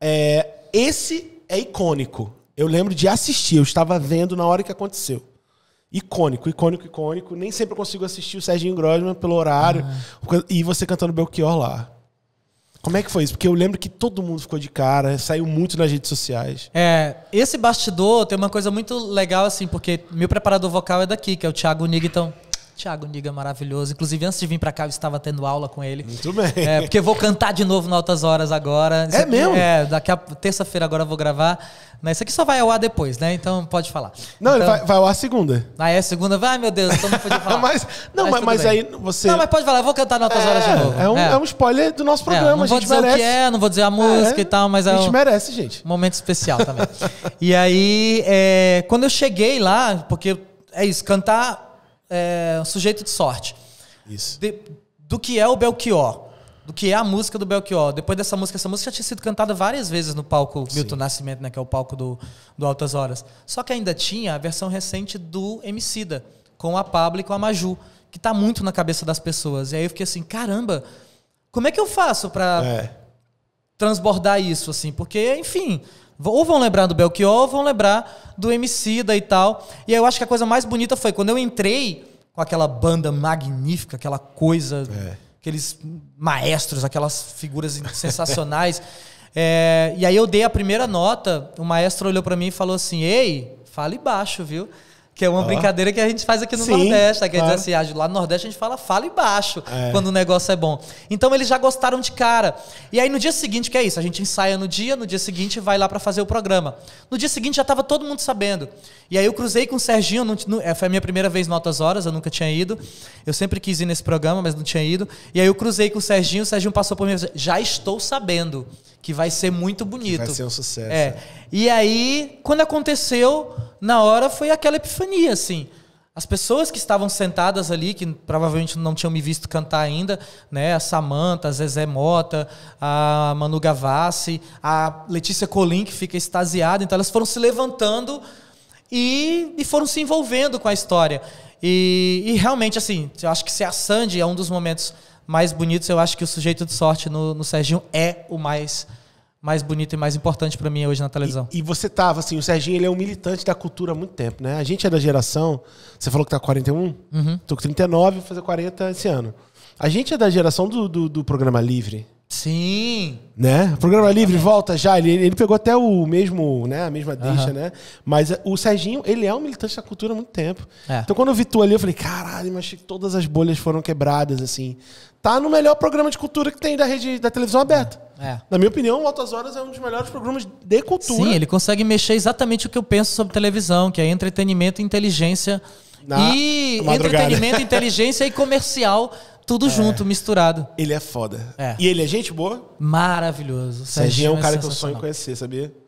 É, esse é icônico. Eu lembro de assistir, eu estava vendo na hora que aconteceu. Icônico, icônico, icônico. Nem sempre eu consigo assistir o Serginho Grosman pelo horário. Ah. E você cantando Belchior lá. Como é que foi isso? Porque eu lembro que todo mundo ficou de cara, saiu muito nas redes sociais. É, esse bastidor tem uma coisa muito legal, assim, porque meu preparador vocal é daqui, que é o Thiago então Tiago Niga é maravilhoso. Inclusive, antes de vir para cá, eu estava tendo aula com ele. Muito bem. É, porque eu vou cantar de novo no Altas Horas agora. É isso é aqui, mesmo? É, daqui a terça-feira agora eu vou gravar. Mas isso aqui só vai ao ar depois, né? Então pode falar. Não, então, vai, vai ao ar segunda. Ah, é segunda? Vai, meu Deus, então não podia falar. mas, não, mas, mas, mas aí você. Não, mas pode falar, eu vou cantar no Altas é, Horas de é, novo. É um, é. é um spoiler do nosso programa, não a gente merece. vou dizer o que é, não vou dizer a música e tal, mas é A gente merece, gente. Um momento especial também. e aí, quando eu cheguei lá, porque é isso, cantar é, sujeito de sorte. Isso. De, do que é o Belchior, do que é a música do Belchior. Depois dessa música, essa música já tinha sido cantada várias vezes no palco Sim. Milton Nascimento, né, que é o palco do, do Altas Horas. Só que ainda tinha a versão recente do Emicida, com a Pablo e com a Maju, que está muito na cabeça das pessoas. E aí eu fiquei assim, caramba, como é que eu faço para é transbordar isso, assim, porque, enfim, ou vão lembrar do Belchior, ou vão lembrar do MC da e tal. E eu acho que a coisa mais bonita foi quando eu entrei com aquela banda magnífica, aquela coisa, é. aqueles maestros, aquelas figuras sensacionais. é, e aí eu dei a primeira nota, o maestro olhou para mim e falou assim: "Ei, fale baixo, viu?" Que é uma brincadeira que a gente faz aqui no Sim, Nordeste. Né? Quer claro. dizer assim, lá no Nordeste a gente fala fala e baixo é. quando o negócio é bom. Então eles já gostaram de cara. E aí no dia seguinte, que é isso? A gente ensaia no dia, no dia seguinte vai lá para fazer o programa. No dia seguinte já tava todo mundo sabendo. E aí eu cruzei com o Serginho, não, não, é, foi a minha primeira vez no Altas Horas, eu nunca tinha ido. Eu sempre quis ir nesse programa, mas não tinha ido. E aí eu cruzei com o Serginho, o Serginho passou por mim e assim, já estou sabendo que vai ser muito bonito. Que vai ser um sucesso. É. é. E aí, quando aconteceu na hora foi aquela epifania, assim. As pessoas que estavam sentadas ali, que provavelmente não tinham me visto cantar ainda, né? A Samanta, a Zezé Mota, a Manu Gavassi, a Letícia Colim, que fica extasiada. Então elas foram se levantando e, e foram se envolvendo com a história. E, e, realmente, assim, eu acho que se a Sandy é um dos momentos mais bonitos, eu acho que o sujeito de sorte no, no Serginho é o mais mais bonito e mais importante para mim hoje na televisão. E, e, você tava, assim, o Serginho ele é um militante da cultura há muito tempo, né? A gente é da geração. Você falou que tá 41? Uhum. Tô com 39, vou fazer 40 esse ano. A gente é da geração do, do, do programa livre. Sim. Né? O programa Livre volta já. Ele, ele pegou até o mesmo, né? A mesma deixa, uhum. né? Mas eh, o Serginho, ele é um militante da cultura há muito tempo. É. Então quando eu vi tu ali, eu falei, caralho, mas todas as bolhas foram quebradas, assim. Tá no melhor programa de cultura que tem da rede da televisão aberta. É. Na minha opinião, Altas Horas é um dos melhores programas de cultura. Sim, ele consegue mexer exatamente o que eu penso sobre televisão, que é entretenimento e inteligência. Na e madrugada. entretenimento, inteligência e comercial, tudo é. junto, misturado. Ele é foda. É. E ele é gente boa? Maravilhoso. Serginho é um é cara que eu sonho conhecer, sabia?